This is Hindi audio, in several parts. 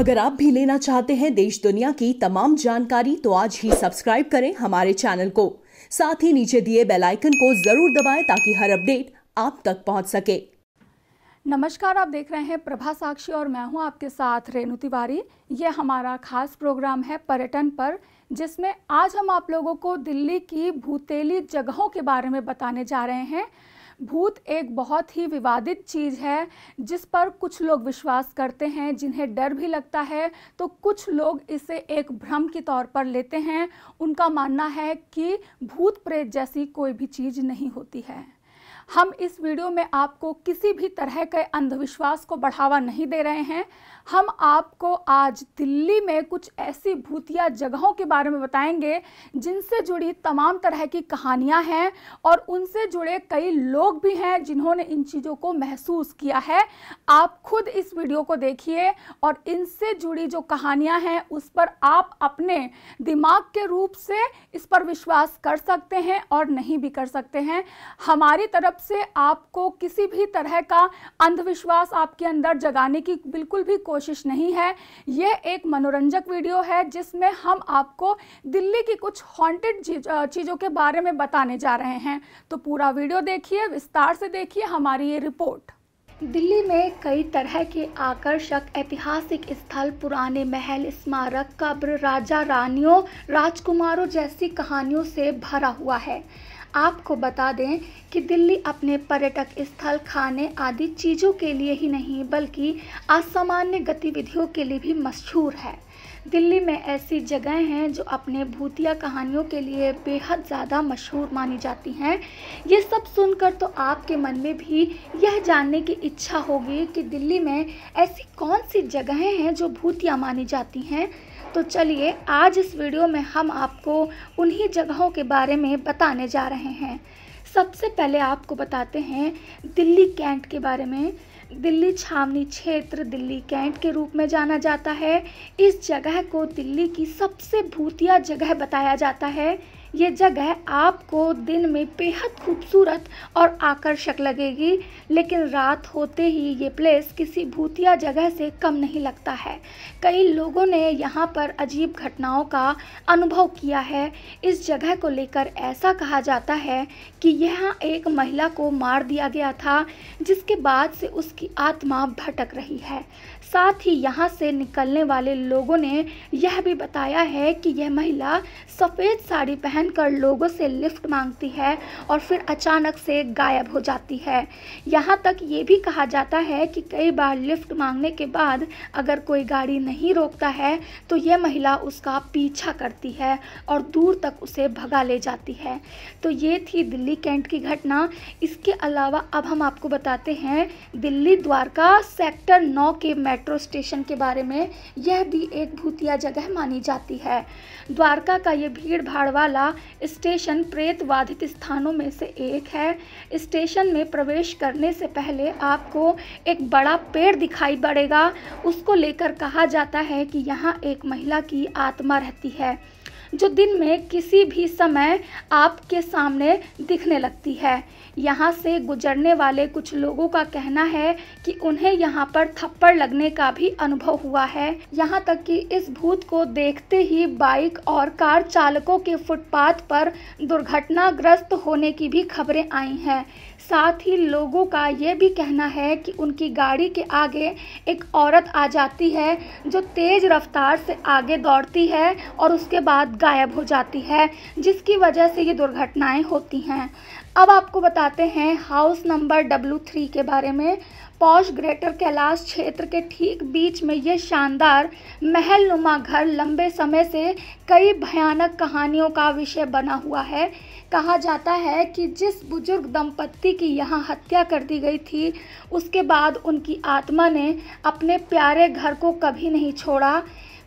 अगर आप भी लेना चाहते हैं देश दुनिया की तमाम जानकारी तो आज ही सब्सक्राइब करें हमारे चैनल को साथ ही नीचे दिए बेल आइकन को जरूर दबाएं ताकि हर अपडेट आप तक पहुंच सके नमस्कार आप देख रहे हैं प्रभा साक्षी और मैं हूं आपके साथ रेणु तिवारी ये हमारा खास प्रोग्राम है पर्यटन पर जिसमें आज हम आप लोगों को दिल्ली की भूतेली जगहों के बारे में बताने जा रहे हैं भूत एक बहुत ही विवादित चीज़ है जिस पर कुछ लोग विश्वास करते हैं जिन्हें डर भी लगता है तो कुछ लोग इसे एक भ्रम के तौर पर लेते हैं उनका मानना है कि भूत प्रेत जैसी कोई भी चीज़ नहीं होती है हम इस वीडियो में आपको किसी भी तरह के अंधविश्वास को बढ़ावा नहीं दे रहे हैं हम आपको आज दिल्ली में कुछ ऐसी भूतिया जगहों के बारे में बताएंगे जिनसे जुड़ी तमाम तरह की कहानियां हैं और उनसे जुड़े कई लोग भी हैं जिन्होंने इन चीज़ों को महसूस किया है आप खुद इस वीडियो को देखिए और इनसे जुड़ी जो कहानियाँ हैं उस पर आप अपने दिमाग के रूप से इस पर विश्वास कर सकते हैं और नहीं भी कर सकते हैं हमारी तरफ तरफ से आपको किसी भी तरह का अंधविश्वास आपके अंदर जगाने की बिल्कुल भी कोशिश नहीं है ये एक मनोरंजक वीडियो है जिसमें हम आपको दिल्ली की कुछ हॉन्टेड चीज़ों के बारे में बताने जा रहे हैं तो पूरा वीडियो देखिए विस्तार से देखिए हमारी ये रिपोर्ट दिल्ली में कई तरह के आकर्षक ऐतिहासिक स्थल पुराने महल स्मारक कब्र राजा रानियों राजकुमारों जैसी कहानियों से भरा हुआ है आपको बता दें कि दिल्ली अपने पर्यटक स्थल खाने आदि चीज़ों के लिए ही नहीं बल्कि असामान्य गतिविधियों के लिए भी मशहूर है दिल्ली में ऐसी जगहें हैं जो अपने भूतिया कहानियों के लिए बेहद ज़्यादा मशहूर मानी जाती हैं ये सब सुनकर तो आपके मन में भी यह जानने की इच्छा होगी कि दिल्ली में ऐसी कौन सी जगहें हैं जो भूतिया मानी जाती हैं तो चलिए आज इस वीडियो में हम आपको उन्हीं जगहों के बारे में बताने जा रहे हैं सबसे पहले आपको बताते हैं दिल्ली कैंट के बारे में दिल्ली छावनी क्षेत्र दिल्ली कैंट के रूप में जाना जाता है इस जगह को दिल्ली की सबसे भूतिया जगह बताया जाता है ये जगह आपको दिन में बेहद खूबसूरत और आकर्षक लगेगी लेकिन रात होते ही ये प्लेस किसी भूतिया जगह से कम नहीं लगता है कई लोगों ने यहाँ पर अजीब घटनाओं का अनुभव किया है इस जगह को लेकर ऐसा कहा जाता है कि यहाँ एक महिला को मार दिया गया था जिसके बाद से उसकी आत्मा भटक रही है साथ ही यहाँ से निकलने वाले लोगों ने यह भी बताया है कि यह महिला सफ़ेद साड़ी पहनकर लोगों से लिफ्ट मांगती है और फिर अचानक से गायब हो जाती है यहाँ तक ये भी कहा जाता है कि कई बार लिफ्ट मांगने के बाद अगर कोई गाड़ी नहीं रोकता है तो यह महिला उसका पीछा करती है और दूर तक उसे भगा ले जाती है तो ये थी दिल्ली कैंट की घटना इसके अलावा अब हम आपको बताते हैं दिल्ली द्वारका सेक्टर नौ के मेट्रो मेट्रो स्टेशन के बारे में यह भी एक भूतिया जगह मानी जाती है द्वारका का ये भीड़ भाड़ वाला स्टेशन प्रेत बाधित स्थानों में से एक है स्टेशन में प्रवेश करने से पहले आपको एक बड़ा पेड़ दिखाई पड़ेगा उसको लेकर कहा जाता है कि यहाँ एक महिला की आत्मा रहती है जो दिन में किसी भी समय आपके सामने दिखने लगती है यहाँ से गुजरने वाले कुछ लोगों का कहना है कि उन्हें यहाँ पर थप्पड़ लगने का भी अनुभव हुआ है यहाँ तक कि इस भूत को देखते ही बाइक और कार चालकों के फुटपाथ पर दुर्घटनाग्रस्त होने की भी खबरें आई हैं साथ ही लोगों का ये भी कहना है कि उनकी गाड़ी के आगे एक औरत आ जाती है जो तेज़ रफ्तार से आगे दौड़ती है और उसके बाद गायब हो जाती है जिसकी वजह से ये दुर्घटनाएं होती हैं अब आपको बताते हैं हाउस नंबर डब्लू थ्री के बारे में पौश ग्रेटर कैलाश क्षेत्र के ठीक बीच में यह शानदार महल घर लंबे समय से कई भयानक कहानियों का विषय बना हुआ है कहा जाता है कि जिस बुजुर्ग दंपत्ति की यहाँ हत्या कर दी गई थी उसके बाद उनकी आत्मा ने अपने प्यारे घर को कभी नहीं छोड़ा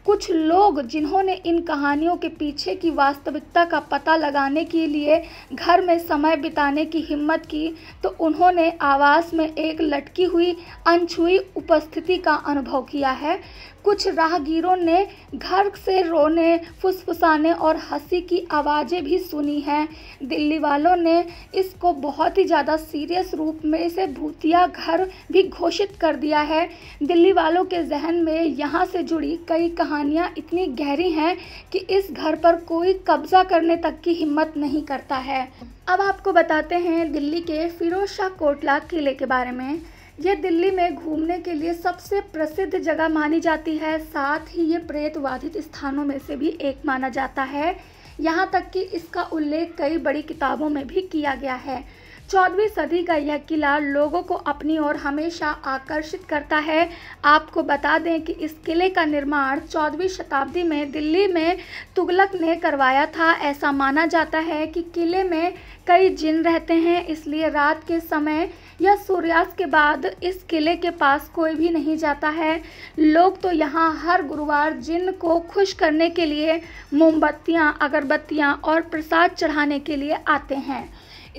कुछ लोग जिन्होंने इन कहानियों के पीछे की वास्तविकता का पता लगाने के लिए घर में समय बिताने की हिम्मत की तो उन्होंने आवास में एक लटकी हुई अनछुई उपस्थिति का अनुभव किया है कुछ राहगीरों ने घर से रोने फुसफुसाने और हंसी की आवाज़ें भी सुनी हैं दिल्ली वालों ने इसको बहुत ही ज़्यादा सीरियस रूप में इसे भूतिया घर भी घोषित कर दिया है दिल्ली वालों के जहन में यहाँ से जुड़ी कई कहानियाँ इतनी गहरी हैं कि इस घर पर कोई कब्जा करने तक की हिम्मत नहीं करता है अब आपको बताते हैं दिल्ली के फिरोज शाह कोटला किले के बारे में ये दिल्ली में घूमने के लिए सबसे प्रसिद्ध जगह मानी जाती है साथ ही ये प्रेतवाधित स्थानों में से भी एक माना जाता है यहाँ तक कि इसका उल्लेख कई बड़ी किताबों में भी किया गया है चौदहवीं सदी का यह किला लोगों को अपनी ओर हमेशा आकर्षित करता है आपको बता दें कि इस किले का निर्माण चौदहवीं शताब्दी में दिल्ली में तुगलक ने करवाया था ऐसा माना जाता है कि किले में कई जिन रहते हैं इसलिए रात के समय या सूर्यास्त के बाद इस किले के पास कोई भी नहीं जाता है लोग तो यहाँ हर गुरुवार जिन को खुश करने के लिए मोमबत्तियाँ अगरबत्तियाँ और प्रसाद चढ़ाने के लिए आते हैं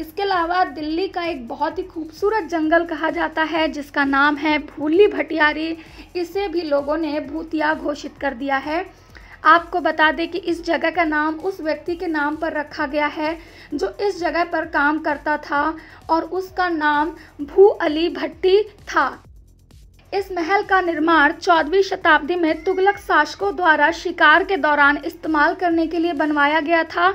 इसके अलावा दिल्ली का एक बहुत ही खूबसूरत जंगल कहा जाता है जिसका नाम है भूली भटियारी इसे भी लोगों ने भूतिया घोषित कर दिया है आपको बता दें कि इस जगह का नाम उस व्यक्ति के नाम पर रखा गया है जो इस जगह पर काम करता था और उसका नाम भू अली भट्टी था इस महल का निर्माण चौदहवीं शताब्दी में तुगलक शासकों द्वारा शिकार के दौरान इस्तेमाल करने के लिए बनवाया गया था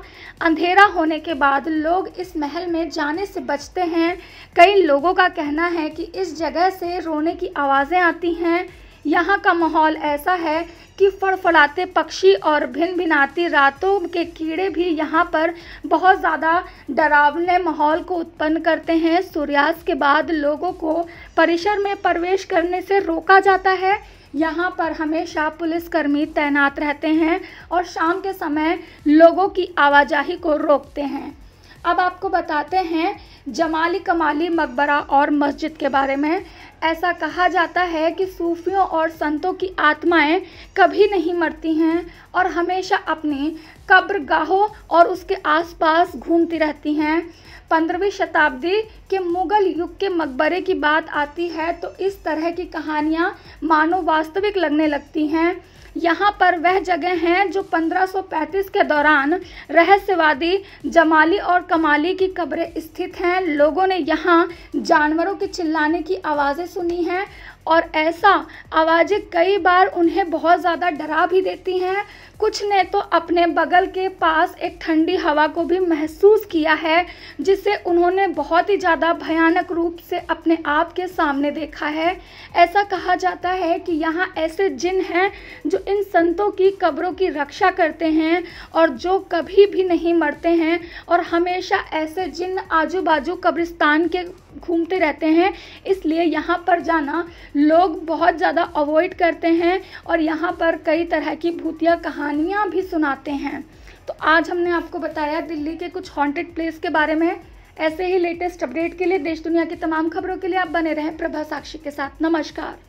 अंधेरा होने के बाद लोग इस महल में जाने से बचते हैं कई लोगों का कहना है कि इस जगह से रोने की आवाज़ें आती हैं यहाँ का माहौल ऐसा है कि फड़फड़ाते पक्षी और भिन भिनाती रातों के कीड़े भी यहाँ पर बहुत ज़्यादा डरावने माहौल को उत्पन्न करते हैं सूर्यास्त के बाद लोगों को परिसर में प्रवेश करने से रोका जाता है यहाँ पर हमेशा पुलिसकर्मी तैनात रहते हैं और शाम के समय लोगों की आवाजाही को रोकते हैं अब आपको बताते हैं जमाली कमाली मकबरा और मस्जिद के बारे में ऐसा कहा जाता है कि सूफियों और संतों की आत्माएं कभी नहीं मरती हैं और हमेशा अपनी कब्र गाहों और उसके आसपास घूमती रहती हैं पंद्रहवीं शताब्दी के मुग़ल युग के मकबरे की बात आती है तो इस तरह की कहानियाँ मानो वास्तविक लगने लगती हैं यहाँ पर वह जगह हैं जो 1535 के दौरान रहस्यवादी जमाली और कमाली की कब्रें स्थित हैं लोगों ने यहाँ जानवरों के चिल्लाने की आवाज़ें सुनी हैं और ऐसा आवाज़ें कई बार उन्हें बहुत ज़्यादा डरा भी देती हैं कुछ ने तो अपने बगल के पास एक ठंडी हवा को भी महसूस किया है जिसे उन्होंने बहुत ही ज़्यादा भयानक रूप से अपने आप के सामने देखा है ऐसा कहा जाता है कि यहाँ ऐसे जिन हैं जो इन संतों की कब्रों की रक्षा करते हैं और जो कभी भी नहीं मरते हैं और हमेशा ऐसे जिन आजू बाजू कब्रिस्तान के घूमते रहते हैं इसलिए यहाँ पर जाना लोग बहुत ज़्यादा अवॉइड करते हैं और यहाँ पर कई तरह की भूतिया कहानियाँ भी सुनाते हैं तो आज हमने आपको बताया दिल्ली के कुछ हॉन्टेड प्लेस के बारे में ऐसे ही लेटेस्ट अपडेट के लिए देश दुनिया की तमाम खबरों के लिए आप बने रहें प्रभा साक्षी के साथ नमस्कार